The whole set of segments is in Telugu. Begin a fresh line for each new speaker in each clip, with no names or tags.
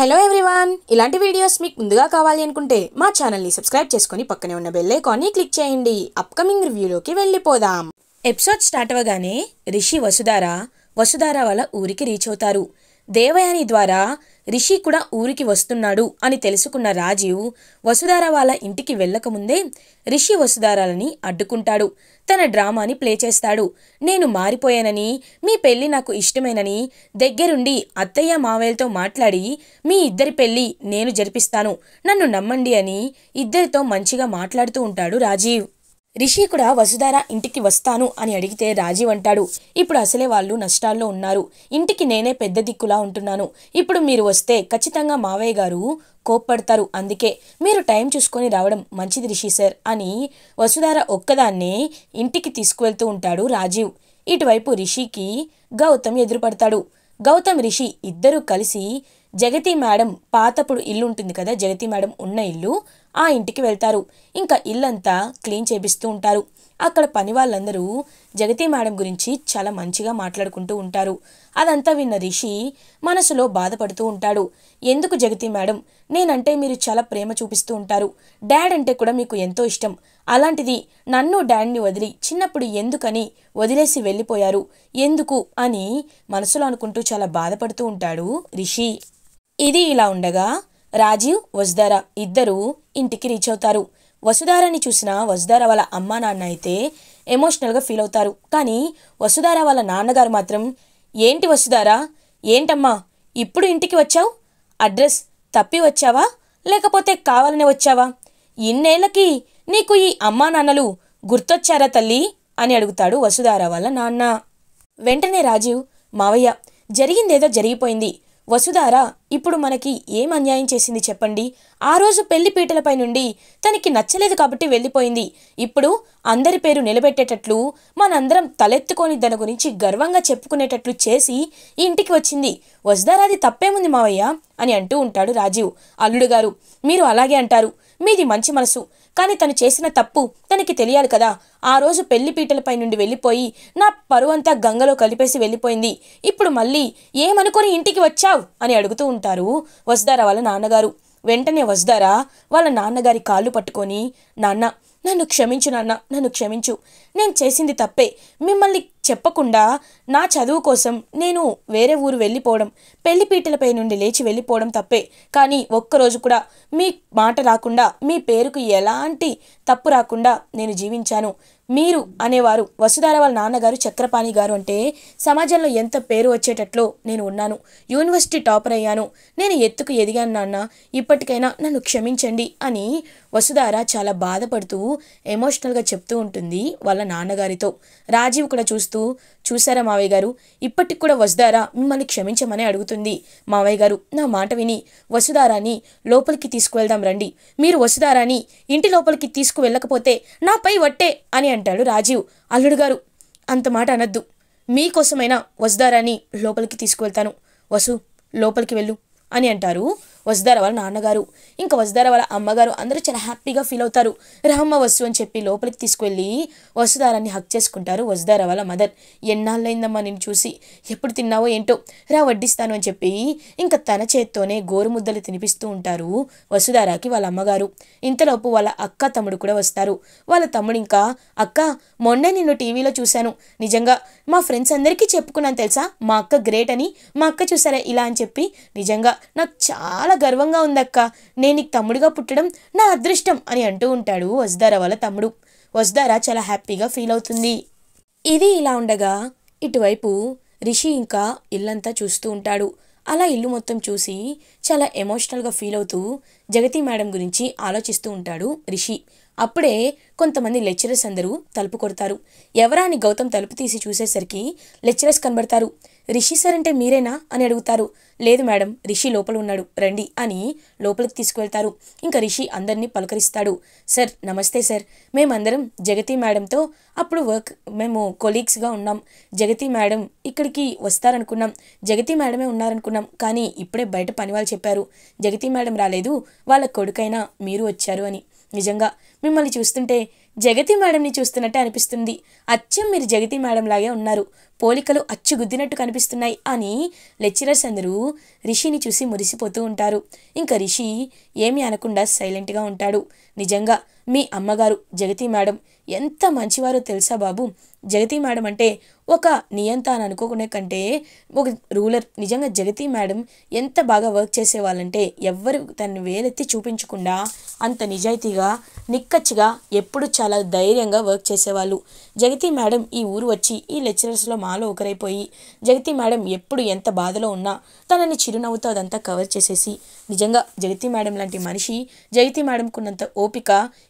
హలో ఎవ్రీవాన్ ఇలాంటి వీడియోస్ మీకు ముందుగా కావాలి అనుకుంటే మా ఛానల్ని సబ్స్క్రైబ్ చేసుకుని పక్కనే ఉన్న బెల్ ఐకాన్ని క్లిక్ చేయండి అప్కమింగ్ రివ్యూలోకి వెళ్ళిపోదాం ఎపిసోడ్ స్టార్ట్ అవ్వగానే రిషి వసుధార వసుధార వాళ్ళ ఊరికి రీచ్ అవుతారు దేవయాని ద్వారా రిషి కూడా ఊరికి వస్తున్నాడు అని తెలుసుకున్న రాజీవ్ వసుధార వాళ్ళ ఇంటికి వెళ్ళకముందే రిషి వసుధారాలని అడ్డుకుంటాడు తన డ్రామాని ప్లే చేస్తాడు నేను మారిపోయానని మీ పెళ్ళి నాకు ఇష్టమేనని దగ్గరుండి అత్తయ్య మావేలతో మాట్లాడి మీ ఇద్దరి పెళ్ళి నేను జరిపిస్తాను నన్ను నమ్మండి అని ఇద్దరితో మంచిగా మాట్లాడుతూ ఉంటాడు రాజీవ్ రిషి కూడా వసుధార ఇంటికి వస్తాను అని అడిగితే రాజీవ్ అంటాడు ఇప్పుడు అసలే వాళ్ళు నష్టాల్లో ఉన్నారు ఇంటికి నేనే పెద్ద దిక్కులా ఉంటున్నాను ఇప్పుడు మీరు వస్తే ఖచ్చితంగా మావయ్య గారు కోప్పడతారు అందుకే మీరు టైం చూసుకొని రావడం మంచిది రిషి సార్ అని వసుధార ఒక్కదాన్నే ఇంటికి తీసుకువెళ్తూ ఉంటాడు రాజీవ్ ఇటువైపు రిషికి గౌతమ్ ఎదురుపడతాడు గౌతమ్ రిషి ఇద్దరూ కలిసి జగతి మేడం పాతప్పుడు ఇల్లు ఉంటుంది కదా జగతి మేడం ఉన్న ఇల్లు ఆ ఇంటికి వెళ్తారు ఇంకా ఇల్లంతా క్లీన్ చేపిస్తూ ఉంటారు అక్కడ పని వాళ్ళందరూ జగతి మేడం గురించి చాలా మంచిగా మాట్లాడుకుంటూ ఉంటారు అదంతా విన్న రిషి మనసులో బాధపడుతూ ఉంటాడు ఎందుకు జగతి మేడం నేనంటే మీరు చాలా ప్రేమ చూపిస్తూ ఉంటారు డాడ్ అంటే కూడా మీకు ఎంతో ఇష్టం అలాంటిది నన్ను డాడ్ని వదిలి చిన్నప్పుడు ఎందుకని వదిలేసి వెళ్ళిపోయారు ఎందుకు అని మనసులో అనుకుంటూ చాలా బాధపడుతూ ఉంటాడు రిషి ఇది ఇలా ఉండగా రాజీవ్ వజ్దారా ఇద్దరూ ఇంటికి రీచ్ అవుతారు వసుధారని చూసిన వసుధార వాళ్ళ అమ్మా నాన్న అయితే ఎమోషనల్గా ఫీల్ అవుతారు కానీ వసుధార వాళ్ళ నాన్నగారు మాత్రం ఏంటి వసుధారా ఏంటమ్మా ఇప్పుడు ఇంటికి వచ్చావు అడ్రస్ తప్పి వచ్చావా లేకపోతే కావాలనే వచ్చావా ఇన్నేళ్లకి నీకు ఈ అమ్మా నాన్నలు గుర్తొచ్చారా తల్లి అని అడుగుతాడు వసుధార వాళ్ళ నాన్న వెంటనే రాజీవ్ మావయ్య జరిగిందేదో జరిగిపోయింది వసుధార ఇప్పుడు మనకి ఏం అన్యాయం చేసింది చెప్పండి ఆ రోజు పెళ్లి పీటలపై నుండి తనకి నచ్చలేదు కాబట్టి వెళ్ళిపోయింది ఇప్పుడు అందరి పేరు నిలబెట్టేటట్లు మనందరం తలెత్తుకొని దాని గురించి గర్వంగా చెప్పుకునేటట్లు చేసి ఇంటికి వచ్చింది వసుధారాది తప్పేముంది మావయ్య అని అంటూ ఉంటాడు రాజీవ్ అల్లుడు గారు మీరు అలాగే అంటారు మీది మంచి మనసు కానీ తను చేసిన తప్పు తనకి తెలియాలి కదా ఆ రోజు పెళ్లి పీటలపై నుండి వెళ్ళిపోయి నా పరువంతా గంగలో కలిపేసి వెళ్ళిపోయింది ఇప్పుడు మళ్ళీ ఏమనుకొని ఇంటికి వచ్చావు అని అడుగుతూ ఉంటారు వసుదారా వాళ్ళ నాన్నగారు వెంటనే వసుదారా వాళ్ళ నాన్నగారి కాళ్ళు పట్టుకొని నాన్న నన్ను క్షమించు నాన్న నన్ను క్షమించు నేను చేసింది తప్పే మిమ్మల్ని చెప్పకుండా నా చదువు కోసం నేను వేరే ఊరు వెళ్ళిపోవడం పెళ్లిపీటలపై పీటలపై నుండి లేచి వెళ్ళిపోవడం తప్పే కానీ ఒక్కరోజు కూడా మీ మాట రాకుండా మీ పేరుకు ఎలాంటి తప్పు రాకుండా నేను జీవించాను మీరు అనేవారు వసుధార వాళ్ళ నాన్నగారు చక్రపాణి గారు అంటే సమాజంలో ఎంత పేరు వచ్చేటట్లు నేను ఉన్నాను యూనివర్సిటీ టాపర్ అయ్యాను నేను ఎత్తుకు ఎదిగాను నాన్న ఇప్పటికైనా నన్ను క్షమించండి అని వసుధార చాలా బాధపడుతూ ఎమోషనల్గా చెప్తూ ఉంటుంది వాళ్ళ వాళ్ళ నాన్నగారితో రాజీవ్ కూడా చూస్తూ చూసారా మావయ్య గారు ఇప్పటికి కూడా వసుదారా మిమ్మల్ని క్షమించమని అడుగుతుంది మావయ్య గారు నా మాట విని వసుధారాని లోపలికి తీసుకువెళ్దాం రండి మీరు వసుధారాని ఇంటి లోపలికి తీసుకువెళ్ళకపోతే నాపై వట్టే అని అంటాడు రాజీవ్ అల్లుడు గారు అంత మాట అనద్దు మీకోసమైనా వసుధారాని లోపలికి తీసుకువెళ్తాను వసు లోపలికి వెళ్ళు అని అంటారు వసుధార వాళ్ళ నాన్నగారు ఇంకా వసుధార వాళ్ళ అమ్మగారు అందరూ చాలా హ్యాపీగా ఫీల్ అవుతారు రహమ్మ వసు అని చెప్పి లోపలికి తీసుకువెళ్ళి వసుధారాన్ని హక్ చేసుకుంటారు వసుధార వాళ్ళ మదర్ ఎన్నాళ్ళైందమ్మా నేను చూసి ఎప్పుడు తిన్నావో ఏంటో రా వడ్డిస్తాను అని చెప్పి ఇంకా తన చేత్తోనే గోరుముద్దలు తినిపిస్తూ ఉంటారు వసుధారాకి వాళ్ళ అమ్మగారు ఇంతలోపు వాళ్ళ అక్క తమ్ముడు కూడా వస్తారు వాళ్ళ తమ్ముడు ఇంకా అక్క మొన్నే నిన్ను టీవీలో చూశాను నిజంగా మా ఫ్రెండ్స్ అందరికీ చెప్పుకున్నాను తెలుసా మా అక్క గ్రేట్ అని మా అక్క చూసారా ఇలా అని చెప్పి నిజంగా నాకు చాలా గర్వంగా ఉందక్క నేను నీకు తమ్ముడిగా పుట్టడం నా అదృష్టం అని అంటూ ఉంటాడు వసుదారా వాళ్ళ తమ్ముడు వసుదారా చాలా హ్యాపీగా ఫీల్ అవుతుంది ఇది ఇలా ఉండగా ఇటువైపు రిషి ఇంకా ఇల్లంతా చూస్తూ ఉంటాడు అలా ఇల్లు మొత్తం చూసి చాలా ఎమోషనల్గా ఫీల్ అవుతూ జగతి మేడం గురించి ఆలోచిస్తూ ఉంటాడు రిషి అప్పుడే కొంతమంది లెక్చరర్స్ అందరూ తలుపు కొడతారు ఎవరాని గౌతమ్ తలుపు తీసి చూసేసరికి లెక్చరర్స్ కనబడతారు రిషి సార్ అంటే మీరేనా అని అడుగుతారు లేదు మేడం రిషి లోపల ఉన్నాడు రండి అని లోపలికి తీసుకువెళ్తారు ఇంకా రిషి అందరినీ పలకరిస్తాడు సార్ నమస్తే సార్ మేమందరం జగతి మేడంతో అప్పుడు వర్క్ మేము కొలీగ్స్గా ఉన్నాం జగతి మేడం ఇక్కడికి వస్తారనుకున్నాం జగతి మేడమే ఉన్నారనుకున్నాం కానీ ఇప్పుడే బయట పని వాళ్ళు చెప్పారు జగతి మేడం రాలేదు వాళ్ళ కొడుకైనా మీరు వచ్చారు అని నిజంగా మిమ్మల్ని చూస్తుంటే జగతి మేడంని చూస్తున్నట్టే అనిపిస్తుంది అచ్చం మీరు జగతి మేడం లాగే ఉన్నారు పోలికలు అచ్చు గుద్దినట్టు కనిపిస్తున్నాయి అని లెక్చరర్స్ అందరూ రిషిని చూసి మురిసిపోతూ ఉంటారు ఇంకా రిషి ఏమీ అనకుండా సైలెంట్గా ఉంటాడు నిజంగా మీ అమ్మగారు జగతి మేడం ఎంత మంచివారో తెలుసా బాబు జగతి మేడం అంటే ఒక నియంత అని అనుకోకునే కంటే ఒక రూలర్ నిజంగా జగతి మేడం ఎంత బాగా వర్క్ చేసేవాళ్ళంటే ఎవ్వరు తను వేలెత్తి చూపించకుండా అంత నిజాయితీగా నిక్కచ్చిగా ఎప్పుడు చాలా ధైర్యంగా వర్క్ చేసేవాళ్ళు జగతి మేడం ఈ ఊరు వచ్చి ఈ లెక్చరర్స్లో మాలో ఒకరైపోయి జగతి మేడం ఎప్పుడు ఎంత బాధలో ఉన్నా తనని చిరునవ్వుతో అదంతా కవర్ చేసేసి నిజంగా జగతి మేడం లాంటి మనిషి జగతి మేడంకున్నంత ఓపిక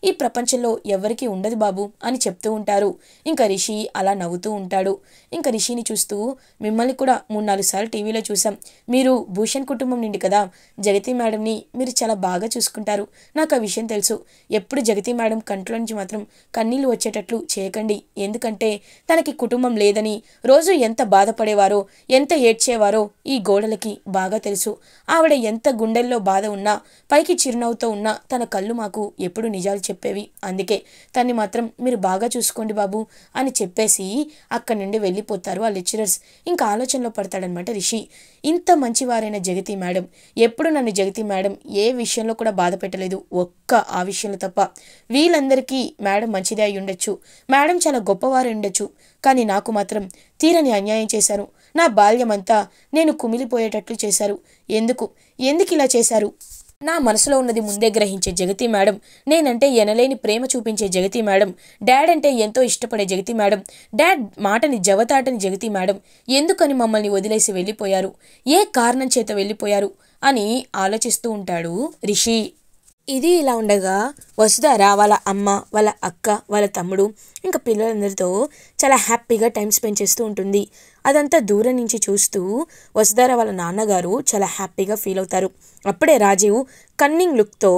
ఈ ప్రపంచంలో ఎవరికీ ఉండదు బాబు అని చెప్తూ ఉంటారు ఇంకా రిషి అలా నవ్వుతూ ఉంటాడు ఇంకా రిషిని చూస్తూ మిమ్మల్ని కూడా మూడు నాలుగు సార్లు టీవీలో చూసాం మీరు భూషణ్ కుటుంబం నుండి కదా జగతి మేడంని మీరు చాలా బాగా చూసుకుంటారు నాకు ఆ విషయం తెలుసు ఎప్పుడు జగతి మేడం కంట్లో నుంచి మాత్రం కన్నీళ్ళు వచ్చేటట్లు చేయకండి ఎందుకంటే తనకి కుటుంబం లేదని రోజు ఎంత బాధపడేవారో ఎంత ఏడ్చేవారో ఈ గోడలకి బాగా తెలుసు ఆవిడ ఎంత గుండెల్లో బాధ ఉన్నా పైకి చిరునవ్వుతో ఉన్నా తన కళ్ళు మాకు ఎప్పుడు నిజాలు చెప్పేవి అందుకే తన్ని మాత్రం మీరు బాగా చూసుకోండి బాబు అని చెప్పేసి అక్కడి నుండి వెళ్ళిపోతారు ఆ లెక్చరర్స్ ఇంకా ఆలోచనలో పడతాడనమాట రిషి ఇంత మంచివారైన జగతి మేడం ఎప్పుడు నన్ను జగతి మేడం ఏ విషయంలో కూడా బాధ పెట్టలేదు ఒక్క ఆ విషయంలో తప్ప వీళ్ళందరికీ మేడం మంచిదే అయి ఉండొచ్చు మేడం చాలా గొప్పవారు ఉండొచ్చు కానీ నాకు మాత్రం తీరని అన్యాయం చేశారు నా బాల్యమంతా నేను కుమిలిపోయేటట్లు చేశారు ఎందుకు ఎందుకు ఇలా చేశారు నా మనసులో ఉన్నది ముందే గ్రహించే జగతి మేడం నేనంటే ఎనలేని ప్రేమ చూపించే జగతి మేడం డాడ్ అంటే ఎంతో ఇష్టపడే జగతి మేడం డాడ్ మాటని జవతాటని జగతి మేడం ఎందుకని మమ్మల్ని వదిలేసి వెళ్ళిపోయారు ఏ కారణం చేత వెళ్ళిపోయారు అని ఆలోచిస్తూ ఉంటాడు రిషి ఇది ఇలా ఉండగా వసుధార వాళ్ళ అమ్మ వాళ్ళ అక్క వాళ్ళ తమ్ముడు ఇంకా పిల్లలందరితో చాలా హ్యాపీగా టైం స్పెండ్ చేస్తూ ఉంటుంది అదంతా దూరం నుంచి చూస్తూ వసుధార వాళ్ళ నాన్నగారు చాలా హ్యాపీగా ఫీల్ అవుతారు అప్పుడే రాజీవ్ కన్నింగ్ లుక్తో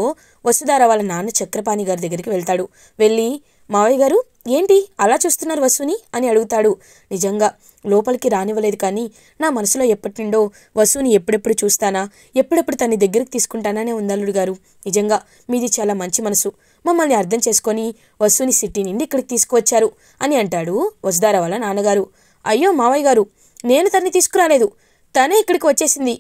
వసుధార వాళ్ళ నాన్న చక్రపాణి గారి దగ్గరికి వెళ్తాడు వెళ్ళి మావయ్య గారు ఏంటి అలా చూస్తున్నారు వసుని అని అడుగుతాడు నిజంగా లోపలికి రానివ్వలేదు కానీ నా మనసులో ఎప్పటి నుండో వసుని ఎప్పుడెప్పుడు చూస్తానా ఎప్పుడెప్పుడు తన దగ్గరికి తీసుకుంటాననే ఉందల్లుడు గారు నిజంగా మీది చాలా మంచి మనసు మమ్మల్ని అర్థం చేసుకొని వసుని సిటీ నుండి ఇక్కడికి తీసుకువచ్చారు అని అంటాడు వసుదార వాళ్ళ నాన్నగారు అయ్యో మావయ్య గారు నేను తన్ని తీసుకురాలేదు తనే ఇక్కడికి వచ్చేసింది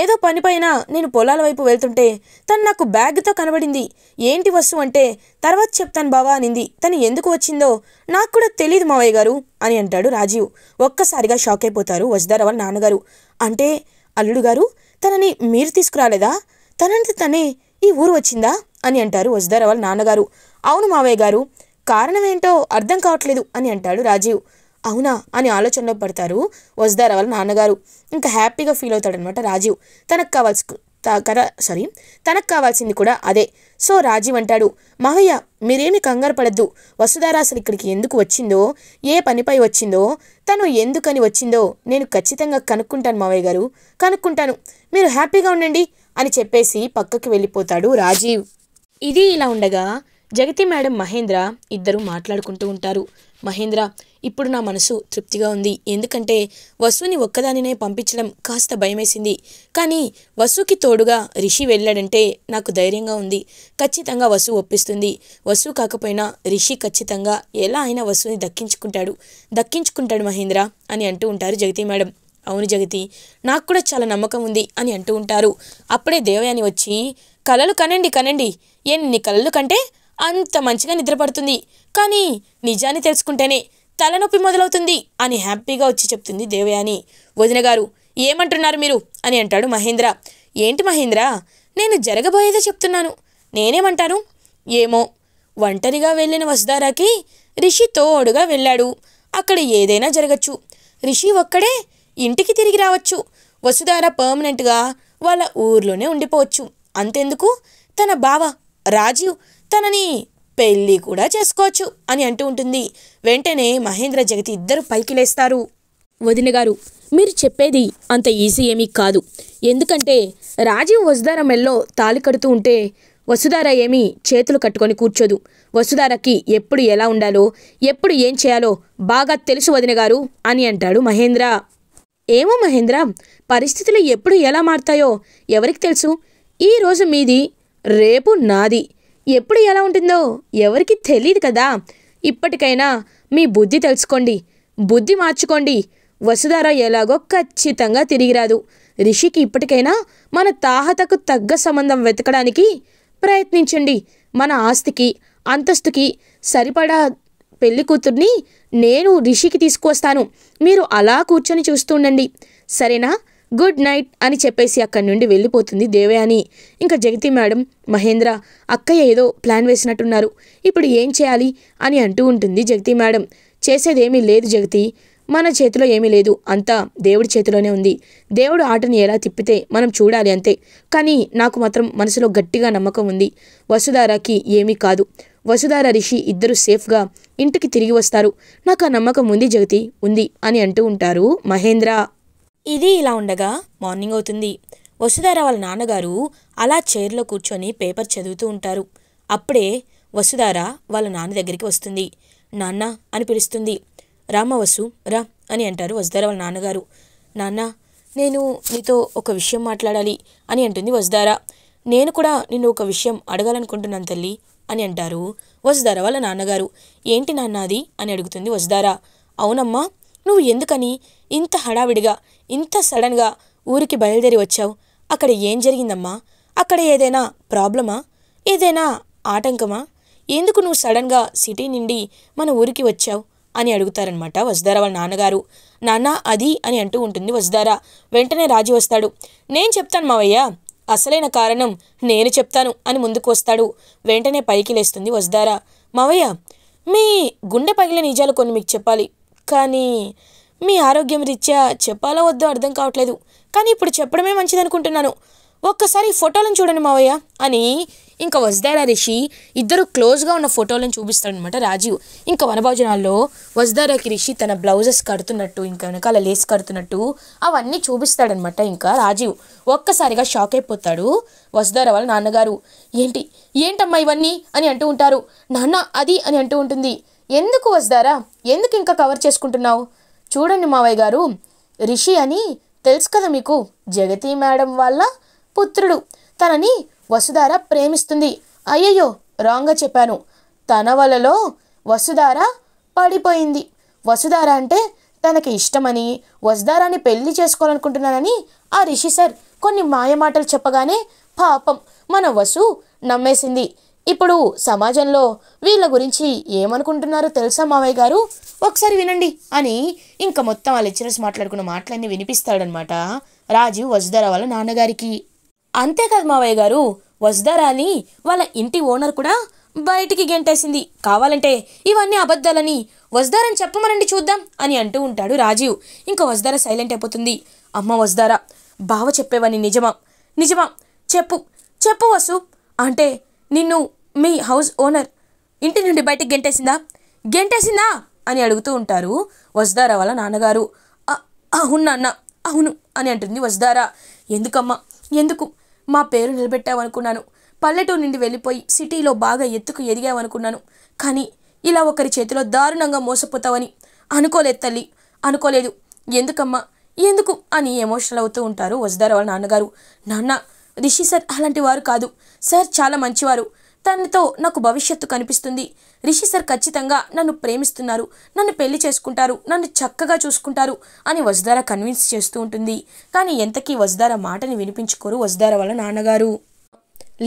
ఏదో పనిపైన నేను పొలాల వైపు వెళ్తుంటే తను నాకు బ్యాగ్తో కనబడింది ఏంటి వస్తువు అంటే తర్వాత చెప్తాను బావా అనింది తను ఎందుకు వచ్చిందో నాకు కూడా తెలియదు మావయ్య గారు అని అంటాడు రాజీవ్ ఒక్కసారిగా షాక్ అయిపోతారు వజ్దార్ వాళ్ళ నాన్నగారు అంటే అల్లుడు గారు తనని మీరు తీసుకురాలేదా తనంత తనే ఈ ఊరు వచ్చిందా అని అంటారు వజ్దార్ వాళ్ళ నాన్నగారు అవును మావయ్య గారు కారణం ఏంటో అర్థం కావట్లేదు అని అంటాడు రాజీవ్ అవునా అని ఆలోచనలో పడతారు వజదార వాళ్ళ నాన్నగారు ఇంకా హ్యాపీగా ఫీల్ అవుతాడనమాట రాజీవ్ తనకు కావాల్సి కదా సారీ తనకు కావాల్సింది కూడా అదే సో రాజీవ్ అంటాడు మావయ్య మీరేమి కంగారు పడద్దు వసుధార అసలు ఇక్కడికి ఎందుకు వచ్చిందో ఏ పనిపై వచ్చిందో తను ఎందుకని వచ్చిందో నేను ఖచ్చితంగా కనుక్కుంటాను మావయ్య గారు కనుక్కుంటాను మీరు హ్యాపీగా ఉండండి అని చెప్పేసి పక్కకి వెళ్ళిపోతాడు రాజీవ్ ఇది ఇలా ఉండగా జగతి మేడం మహేంద్ర ఇద్దరు మాట్లాడుకుంటూ ఉంటారు మహేంద్ర ఇప్పుడు నా మనసు తృప్తిగా ఉంది ఎందుకంటే వసుని ఒక్కదానినే పంపించడం కాస్త భయమేసింది కానీ వసుకి తోడుగా రిషి వెళ్ళాడంటే నాకు ధైర్యంగా ఉంది ఖచ్చితంగా వసు ఒప్పిస్తుంది వసు కాకపోయినా రిషి ఖచ్చితంగా ఎలా అయినా వసుని దక్కించుకుంటాడు దక్కించుకుంటాడు మహేంద్ర అని అంటూ ఉంటారు జగతి మేడం అవును జగతి నాకు కూడా చాలా నమ్మకం ఉంది అని అంటూ ఉంటారు అప్పుడే దేవయాని వచ్చి కలలు కనండి కనండి ఎన్ని కలలు కంటే అంత మంచిగా నిద్రపడుతుంది కానీ నిజాన్ని తెలుసుకుంటేనే తలనొప్పి మొదలవుతుంది అని హ్యాపీగా వచ్చి చెప్తుంది దేవయాని వదిన గారు ఏమంటున్నారు మీరు అని అంటాడు మహేంద్ర ఏంటి మహేంద్ర నేను జరగబోయేదే చెప్తున్నాను నేనేమంటాను ఏమో ఒంటరిగా వెళ్ళిన వసుధారాకి రిషి తోడుగా వెళ్ళాడు అక్కడ ఏదైనా జరగచ్చు రిషి ఒక్కడే ఇంటికి తిరిగి రావచ్చు వసుధార పర్మనెంట్గా వాళ్ళ ఊర్లోనే ఉండిపోవచ్చు అంతెందుకు తన బావ రాజీవ్ తనని పెళ్ళి కూడా చేసుకోవచ్చు అని అంటూ ఉంటుంది వెంటనే మహేంద్ర జగతి ఇద్దరు పైకి లేస్తారు వదిన గారు మీరు చెప్పేది అంత ఈజీ ఏమీ కాదు ఎందుకంటే రాజీవ్ వసుధార మెల్లో తాలి కడుతూ ఉంటే వసుధార ఏమీ చేతులు కట్టుకొని కూర్చోదు వసుధారకి ఎప్పుడు ఎలా ఉండాలో ఎప్పుడు ఏం చేయాలో బాగా తెలుసు వదిన గారు అని అంటాడు మహేంద్ర ఏమో మహేంద్ర పరిస్థితులు ఎప్పుడు ఎలా మారుతాయో ఎవరికి తెలుసు ఈరోజు మీది రేపు నాది ఎప్పుడు ఎలా ఉంటుందో ఎవరికి తెలియదు కదా ఇప్పటికైనా మీ బుద్ధి తెలుసుకోండి బుద్ధి మార్చుకోండి వసుధార ఎలాగో ఖచ్చితంగా తిరిగిరాదు రిషికి ఇప్పటికైనా మన తాహతకు తగ్గ సంబంధం వెతకడానికి ప్రయత్నించండి మన ఆస్తికి అంతస్తుకి సరిపడా పెళ్లి కూతుర్ని నేను రిషికి తీసుకొస్తాను మీరు అలా కూర్చొని చూస్తుండండి సరేనా గుడ్ నైట్ అని చెప్పేసి అక్కడి నుండి వెళ్ళిపోతుంది దేవయాని ఇంకా జగతి మేడం మహేంద్ర అక్కయ్య ఏదో ప్లాన్ వేసినట్టున్నారు ఇప్పుడు ఏం చేయాలి అని అంటూ ఉంటుంది జగతి మేడం చేసేదేమీ లేదు జగతి మన చేతిలో ఏమీ లేదు అంతా దేవుడి చేతిలోనే ఉంది దేవుడు ఆటని ఎలా తిప్పితే మనం చూడాలి అంతే కానీ నాకు మాత్రం మనసులో గట్టిగా నమ్మకం ఉంది వసుధారాకి ఏమీ కాదు వసుధార రిషి ఇద్దరు సేఫ్గా ఇంటికి తిరిగి వస్తారు నాకు ఆ నమ్మకం ఉంది జగతి ఉంది అని అంటూ ఉంటారు మహేంద్ర ఇది ఇలా ఉండగా మార్నింగ్ అవుతుంది వసుధార వాళ్ళ నాన్నగారు అలా చైర్లో కూర్చొని పేపర్ చదువుతూ ఉంటారు అప్పుడే వసుధార వాళ్ళ నాన్న దగ్గరికి వస్తుంది నాన్న అని పిలుస్తుంది రామ వసు రా అని అంటారు వసుధార వాళ్ళ నాన్నగారు నాన్న నేను నీతో ఒక విషయం మాట్లాడాలి అని అంటుంది వసుధార నేను కూడా నిన్ను ఒక విషయం అడగాలనుకుంటున్నాను తల్లి అని అంటారు వసుధార వాళ్ళ నాన్నగారు ఏంటి నాన్న అది అని అడుగుతుంది వసుధార అవునమ్మా నువ్వు ఎందుకని ఇంత హడావిడిగా ఇంత సడన్గా ఊరికి బయలుదేరి వచ్చావు అక్కడ ఏం జరిగిందమ్మా అక్కడ ఏదైనా ప్రాబ్లమా ఏదైనా ఆటంకమా ఎందుకు నువ్వు సడన్గా సిటీ నుండి మన ఊరికి వచ్చావు అని అడుగుతారనమాట వసుధార వాళ్ళ నాన్నగారు నాన్న అది అని అంటూ ఉంటుంది వసుధార వెంటనే రాజు వస్తాడు నేను చెప్తాను మావయ్య అసలైన కారణం నేను చెప్తాను అని ముందుకు వస్తాడు వెంటనే పైకి లేస్తుంది వసుధార మావయ్య మీ గుండె పగిలిన నిజాలు కొన్ని మీకు చెప్పాలి కానీ మీ ఆరోగ్యం రీత్యా చెప్పాలో వద్దో అర్థం కావట్లేదు కానీ ఇప్పుడు చెప్పడమే మంచిదనుకుంటున్నాను ఒక్కసారి ఫోటోలను చూడండి మావయ్య అని ఇంకా వజ్దారా రిషి ఇద్దరు క్లోజ్గా ఉన్న ఫోటోలను చూపిస్తాడనమాట రాజీవ్ ఇంకా వనభోజనాల్లో వజ్దారాకి రిషి తన బ్లౌజెస్ కడుతున్నట్టు ఇంకా వెనకాల లేస్ కడుతున్నట్టు అవన్నీ చూపిస్తాడనమాట ఇంకా రాజీవ్ ఒక్కసారిగా షాక్ అయిపోతాడు వజ్దారా వాళ్ళ నాన్నగారు ఏంటి ఏంటమ్మా ఇవన్నీ అని అంటూ ఉంటారు నాన్న అది అని అంటూ ఉంటుంది ఎందుకు వజ్దారా ఎందుకు ఇంకా కవర్ చేసుకుంటున్నావు చూడండి మావయ్య గారు రిషి అని తెలుసు కదా మీకు జగతి మేడం వాళ్ళ పుత్రుడు తనని వసుధార ప్రేమిస్తుంది అయ్యయ్యో రాంగ్గా చెప్పాను తన వలలో వసుధార పడిపోయింది వసుధార అంటే తనకి ఇష్టమని వసుధారాన్ని పెళ్లి చేసుకోవాలనుకుంటున్నానని ఆ రిషి సార్ కొన్ని మాయమాటలు చెప్పగానే పాపం మన వసు నమ్మేసింది ఇప్పుడు సమాజంలో వీళ్ళ గురించి ఏమనుకుంటున్నారో తెలుసా మావయ్య గారు ఒకసారి వినండి అని ఇంకా మొత్తం ఆ లెక్చరర్స్ మాట్లాడుకున్న మాటలన్నీ వినిపిస్తాడనమాట రాజీవ్ వసుధర వాళ్ళ నాన్నగారికి అంతేకాదు మావయ్య గారు వసుధరాని వాళ్ళ ఇంటి ఓనర్ కూడా బయటికి గెంటేసింది కావాలంటే ఇవన్నీ అబద్ధాలని వసుదారని చెప్పమనండి చూద్దాం అని అంటూ ఉంటాడు రాజీవ్ ఇంకా వసుదార సైలెంట్ అయిపోతుంది అమ్మ వసుదార బావ చెప్పేవని నిజమా నిజమా చెప్పు చెప్పు వసు అంటే నిన్ను మీ హౌస్ ఓనర్ ఇంటి నుండి బయటకు గెంటేసిందా గెంటేసిందా అని అడుగుతూ ఉంటారు వసుధారా వాళ్ళ నాన్నగారు అవును నాన్న అవును అని అంటుంది వసుధారా ఎందుకమ్మా ఎందుకు మా పేరు నిలబెట్టావనుకున్నాను పల్లెటూరు నుండి వెళ్ళిపోయి సిటీలో బాగా ఎత్తుకు ఎదిగావనుకున్నాను కానీ ఇలా ఒకరి చేతిలో దారుణంగా మోసపోతావని అనుకోలేదు తల్లి అనుకోలేదు ఎందుకమ్మా ఎందుకు అని ఎమోషనల్ అవుతూ ఉంటారు వసుధారా వాళ్ళ నాన్నగారు నాన్న రిషి సార్ అలాంటి వారు కాదు సార్ చాలా మంచివారు తనతో నాకు భవిష్యత్తు కనిపిస్తుంది రిషి సార్ ఖచ్చితంగా నన్ను ప్రేమిస్తున్నారు నన్ను పెళ్లి చేసుకుంటారు నన్ను చక్కగా చూసుకుంటారు అని వసుధార కన్విన్స్ చేస్తూ ఉంటుంది కానీ ఎంతకీ వసుధార మాటని వినిపించుకోరు వసుధార వాళ్ళ నాన్నగారు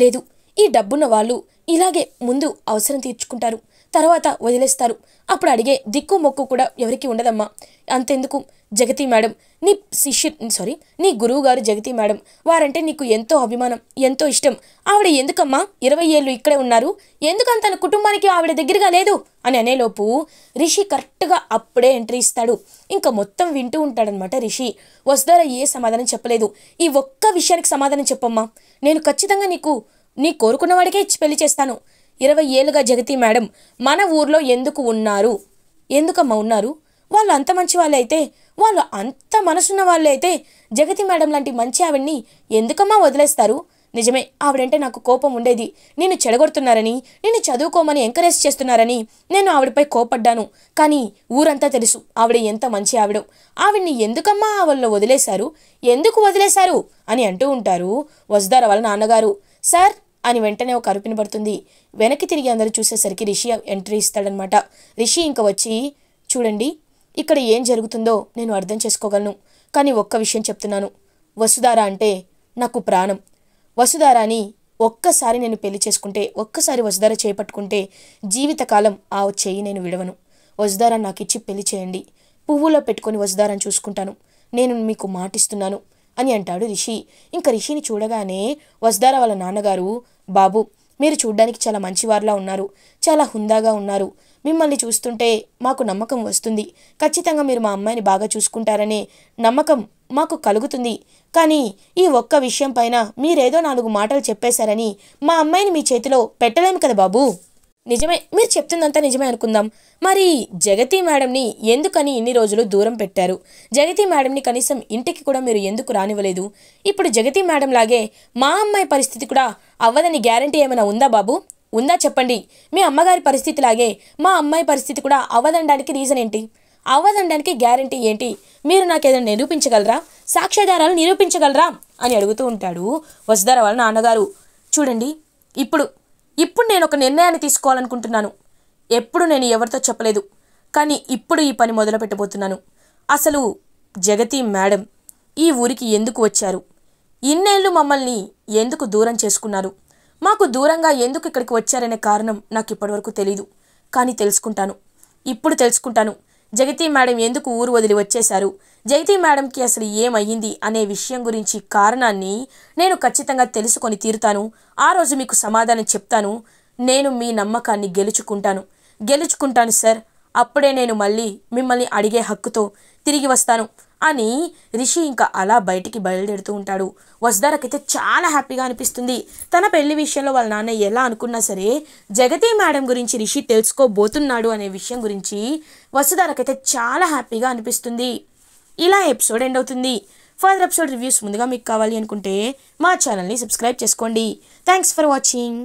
లేదు ఈ డబ్బున్న వాళ్ళు ఇలాగే ముందు అవసరం తీర్చుకుంటారు తర్వాత వదిలేస్తారు అప్పుడు అడిగే దిక్కు మొక్కు కూడా ఎవరికి ఉండదమ్మా అంతెందుకు జగతి మేడం నీ శిష్యు సారీ నీ గురువుగారు జగతి మేడం వారంటే నీకు ఎంతో అభిమానం ఎంతో ఇష్టం ఆవిడ ఎందుకమ్మా ఇరవై ఏళ్ళు ఇక్కడే ఉన్నారు ఎందుకంత తన కుటుంబానికి ఆవిడ దగ్గరగా లేదు అని అనేలోపు రిషి కరెక్ట్గా అప్పుడే ఎంట్రీ ఇస్తాడు ఇంకా మొత్తం వింటూ ఉంటాడనమాట రిషి వసుధార ఏ సమాధానం చెప్పలేదు ఈ ఒక్క విషయానికి సమాధానం చెప్పమ్మా నేను ఖచ్చితంగా నీకు నీ కోరుకున్న వాడికే ఇచ్చి పెళ్లి చేస్తాను ఇరవై ఏళ్ళుగా జగతి మేడం మన ఊర్లో ఎందుకు ఉన్నారు ఎందుకమ్మా ఉన్నారు వాళ్ళు అంత మంచి అయితే వాళ్ళు అంత మనసున్న వాళ్ళు అయితే జగతి మేడం లాంటి మంచి ఆవిడ్ని ఎందుకమ్మా వదిలేస్తారు నిజమే ఆవిడంటే నాకు కోపం ఉండేది నేను చెడగొడుతున్నారని నేను చదువుకోమని ఎంకరేజ్ చేస్తున్నారని నేను ఆవిడపై కోపడ్డాను కానీ ఊరంతా తెలుసు ఆవిడ ఎంత మంచి ఆవిడ ఆవిడ్ని ఎందుకమ్మా ఆవిడలో వదిలేశారు ఎందుకు వదిలేశారు అని అంటూ ఉంటారు వసుదార వాళ్ళ నాన్నగారు సార్ అని వెంటనే ఒక అరుపుని పడుతుంది వెనక్కి తిరిగి అందరూ చూసేసరికి రిషి ఎంట్రీ ఇస్తాడనమాట రిషి ఇంక వచ్చి చూడండి ఇక్కడ ఏం జరుగుతుందో నేను అర్థం చేసుకోగలను కానీ ఒక్క విషయం చెప్తున్నాను వసుధార అంటే నాకు ప్రాణం వసుధారాని ఒక్కసారి నేను పెళ్లి చేసుకుంటే ఒక్కసారి వసుధార చేపట్టుకుంటే జీవితకాలం ఆ చెయ్యి నేను విడవను వసుధార నాకు ఇచ్చి పెళ్లి చేయండి పువ్వులో పెట్టుకొని వసుధారని చూసుకుంటాను నేను మీకు మాటిస్తున్నాను అని అంటాడు రిషి ఇంకా రిషిని చూడగానే వసుధార వాళ్ళ నాన్నగారు బాబు మీరు చూడ్డానికి చాలా మంచివారులా ఉన్నారు చాలా హుందాగా ఉన్నారు మిమ్మల్ని చూస్తుంటే మాకు నమ్మకం వస్తుంది ఖచ్చితంగా మీరు మా అమ్మాయిని బాగా చూసుకుంటారనే నమ్మకం మాకు కలుగుతుంది కానీ ఈ ఒక్క విషయం పైన మీరేదో నాలుగు మాటలు చెప్పేశారని మా అమ్మాయిని మీ చేతిలో పెట్టలేము కదా బాబు నిజమే మీరు చెప్తుందంతా నిజమే అనుకుందాం మరి జగతి మేడంని ఎందుకని ఇన్ని రోజులు దూరం పెట్టారు జగతి మేడంని కనీసం ఇంటికి కూడా మీరు ఎందుకు రానివ్వలేదు ఇప్పుడు జగతి మేడం లాగే మా అమ్మాయి పరిస్థితి కూడా అవ్వదని గ్యారంటీ ఏమైనా ఉందా బాబు ఉందా చెప్పండి మీ అమ్మగారి పరిస్థితిలాగే మా అమ్మాయి పరిస్థితి కూడా అవ్వదండడానికి రీజన్ ఏంటి అవ్వదండడానికి గ్యారంటీ ఏంటి మీరు నాకు ఏదైనా నిరూపించగలరా సాక్ష్యాధారాలు నిరూపించగలరా అని అడుగుతూ ఉంటాడు వసుధార వాళ్ళ నాన్నగారు చూడండి ఇప్పుడు ఇప్పుడు నేను ఒక నిర్ణయాన్ని తీసుకోవాలనుకుంటున్నాను ఎప్పుడు నేను ఎవరితో చెప్పలేదు కానీ ఇప్పుడు ఈ పని మొదలు పెట్టబోతున్నాను అసలు జగతి మేడం ఈ ఊరికి ఎందుకు వచ్చారు ఇన్నేళ్ళు మమ్మల్ని ఎందుకు దూరం చేసుకున్నారు మాకు దూరంగా ఎందుకు ఇక్కడికి వచ్చారనే కారణం నాకు ఇప్పటివరకు తెలీదు కానీ తెలుసుకుంటాను ఇప్పుడు తెలుసుకుంటాను జగతి మేడం ఎందుకు ఊరు వదిలి వచ్చేశారు జగతి మేడంకి అసలు ఏమయ్యింది అనే విషయం గురించి కారణాన్ని నేను ఖచ్చితంగా తెలుసుకొని తీరుతాను ఆ రోజు మీకు సమాధానం చెప్తాను నేను మీ నమ్మకాన్ని గెలుచుకుంటాను గెలుచుకుంటాను సార్ అప్పుడే నేను మళ్ళీ మిమ్మల్ని అడిగే హక్కుతో తిరిగి వస్తాను అని రిషి ఇంకా అలా బయటికి బయలుదేరుతూ ఉంటాడు వసుధారకైతే చాలా హ్యాపీగా అనిపిస్తుంది తన పెళ్లి విషయంలో వాళ్ళ నాన్న ఎలా అనుకున్నా సరే జగతి మేడం గురించి రిషి తెలుసుకోబోతున్నాడు అనే విషయం గురించి వసుధారకైతే చాలా హ్యాపీగా అనిపిస్తుంది ఇలా ఎపిసోడ్ ఎండ్ అవుతుంది ఫర్దర్ ఎపిసోడ్ రివ్యూస్ ముందుగా మీకు కావాలి అనుకుంటే మా ఛానల్ని సబ్స్క్రైబ్ చేసుకోండి థ్యాంక్స్ ఫర్ వాచింగ్